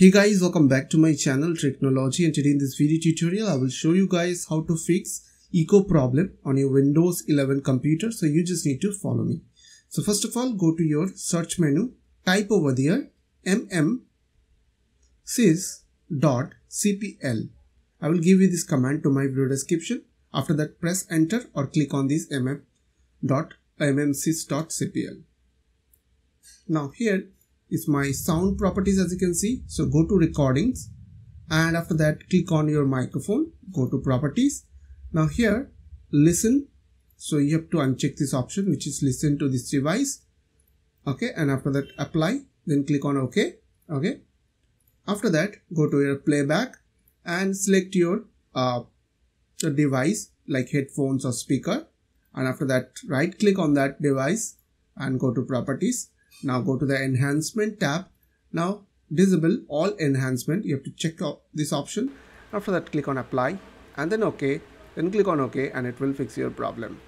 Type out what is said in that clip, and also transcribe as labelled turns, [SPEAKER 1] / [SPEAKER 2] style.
[SPEAKER 1] Hey guys welcome back to my channel Technology and today in this video tutorial I will show you guys how to fix Eco problem on your Windows 11 computer so you just need to follow me. So first of all go to your search menu type over there mm.sys.cpl I will give you this command to my video description after that press enter or click on this cpl. Now here is my sound properties as you can see. So go to recordings and after that click on your microphone, go to properties. Now here listen. So you have to uncheck this option which is listen to this device. Okay. And after that apply then click on OK. Okay. After that go to your playback and select your uh, device like headphones or speaker and after that right click on that device and go to properties now go to the enhancement tab. Now disable all enhancement. You have to check this option. After that click on apply and then OK. Then click on OK and it will fix your problem.